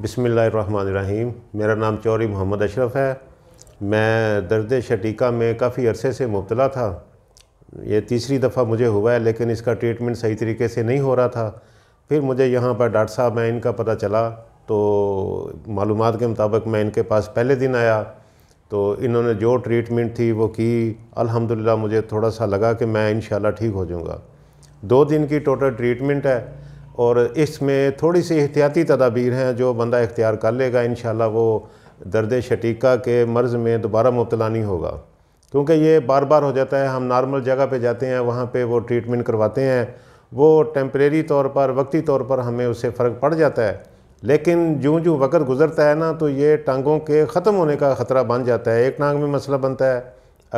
बिसमीम मेरा नाम चौरी मोहम्मद अशरफ है मैं दर्द शटीका में काफ़ी अरसे से मुबतला था ये तीसरी दफ़ा मुझे हुआ है लेकिन इसका ट्रीटमेंट सही तरीके से नहीं हो रहा था फिर मुझे यहाँ पर डॉक्टर साहब मैं इनका पता चला तो मालूम के मुताबिक मैं इनके पास पहले दिन आया तो इन्होंने जो ट्रीटमेंट थी वो की अल्हम्दुलिल्लाह मुझे थोड़ा सा लगा कि मैं इन ठीक हो जाऊँगा दो दिन की टोटल ट्रीटमेंट है और इसमें थोड़ी सी एहतियाती तदाबीर हैं जो बंदा इख्तियार कर लेगा इन वो दर्द शटीका के मर्ज़ में दोबारा मुबतला नहीं होगा क्योंकि ये बार बार हो जाता है हम नॉर्मल जगह पे जाते हैं वहाँ पे वो ट्रीटमेंट करवाते हैं वो टेम्परेरी तौर पर वक्ती तौर पर हमें उससे फ़र्क पड़ जाता है लेकिन जूँ जूँ वक़्त गुजरता है ना तो ये टांगों के ख़त्म होने का ख़तरा बन जाता है एक टांग में मसला बनता है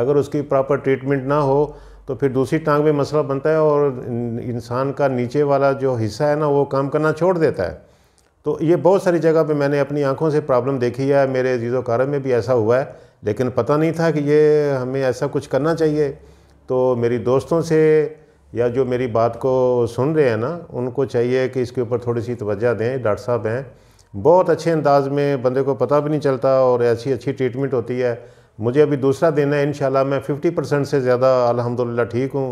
अगर उसकी प्रॉपर ट्रीटमेंट ना हो तो फिर दूसरी टांग में मसला बनता है और इंसान का नीचे वाला जो हिस्सा है ना वो काम करना छोड़ देता है तो ये बहुत सारी जगह पे मैंने अपनी आंखों से प्रॉब्लम देखी है मेरे जीजो कारम में भी ऐसा हुआ है लेकिन पता नहीं था कि ये हमें ऐसा कुछ करना चाहिए तो मेरी दोस्तों से या जो मेरी बात को सुन रहे हैं ना उनको चाहिए कि इसके ऊपर थोड़ी सी तवज्जा दें डॉक्टर साहब हैं बहुत अच्छे अंदाज में बंदे को पता भी नहीं चलता और ऐसी अच्छी ट्रीटमेंट होती है मुझे अभी दूसरा दिन है इन मैं फिफ्टी परसेंट से ज़्यादा अलहमदिल्ला ठीक हूँ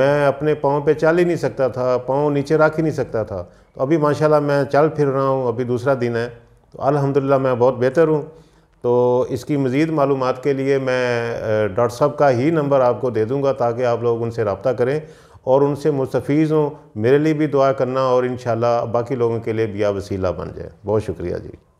मैं अपने पाँव पे चल ही नहीं सकता था पाँव नीचे रख ही नहीं सकता था तो अभी माशाल्लाह मैं चल फिर रहा हूँ अभी दूसरा दिन है तो अल्हम्दुलिल्लाह मैं बहुत बेहतर हूँ तो इसकी मज़ीद मालूम के लिए मैं डॉक्टर साहब का ही नंबर आपको दे दूँगा ताकि आप लोग उनसे रबता करें और उनसे मुस्तफ़ीज़ हों मेरे लिए भी दुआ करना और इन बाकी लोगों के लिए भी वसीला बन जाए बहुत शुक्रिया जी